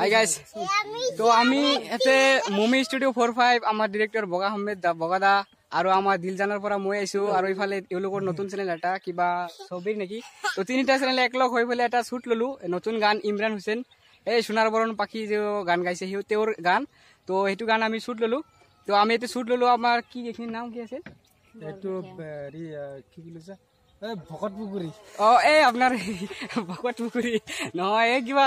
hi guys তো আমি ইয়াতে মমি ষ্টুডিঅ' ফ'ৰ ফাইভ আমাৰ ডিৰেক্টৰ বগা সম্বেদ বগা দা আৰু আমাৰ দিলজানৰ পৰা মই আহিছোঁ আৰু ইফালে এওঁলোকৰ নতুন চেনেল এটা কিবা ছবিৰ নেকি তো তিনিটা চেনেলে একলগ হৈ পেলাই এটা শ্বুট ললোঁ নতুন গান ইমৰান হুছেইন এই সোণাৰ বৰণ পাখি যে গান গাইছে সিও তেওঁৰ গান তো সেইটো গান আমি শ্বুট ললোঁ তো আমি ইয়াতে শ্বুট ললোঁ আমাৰ কি এইখিনি নাম কি আছিল এই ভকত পুখুৰী অঁ এই আপোনাৰ ভকত পুখুৰী নহয় এই কিবা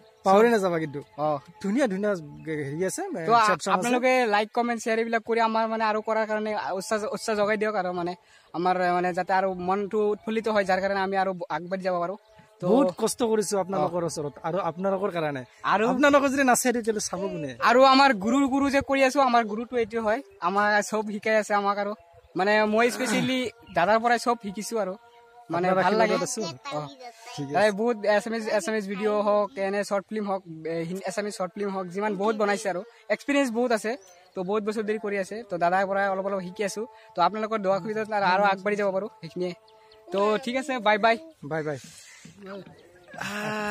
পাহৰি নাযাবা কিন্তু ধুনীয়া ধুনীয়া হেৰি আছে আপোনালোকে লাইক কমেণ্ট শ্বেয়াৰ এইবিলাক কৰি আমাৰ মানে আৰু কৰাৰ কাৰণে উৎসাহ উৎসাহ যোগাই দিয়ক আৰু মানে আমাৰ মানে যাতে আৰু মনটো উৎফুল্লিত হয় যাৰ কাৰণে আমি আৰু আগবাঢ়ি যাব পাৰোঁ বহুত কষ্ট কৰিছো আপোনালোকৰ ওচৰত আৰু আপোনালোকৰ কাৰণে আৰু আপোনালোকে যদি নাচে তেতিয়াহ'লে চাব কোনে আৰু আমাৰ গুৰু গুৰু যে কৰি আছো আমাৰ গুৰুটো এইটো হয় আমাৰ চব শিকাই আছে আমাক আৰু মানে মই স্পেচিয়েলি দাদাৰ পৰাই চব শিকিছো আৰু মানে ভাল লাগে আছো অঁ বহুত S M S S M S video' হওক এনে শ্বৰ্ট ফিল্ম হওক S M S short film হওক যিমান বহুত বনাইছে আৰু এক্সপিৰিয়েঞ্চ বহুত আছে তো বহুত বছৰ দেৰি কৰি আছে তো দাদাৰ পৰা অলপ অলপ শিকি আছোঁ তো আপোনালোকৰ দোৱা খুলি আৰু আগবাঢ়ি যাব পাৰোঁ সেইখিনিয়ে তো ঠিক আছে বাই বাই বাই বাই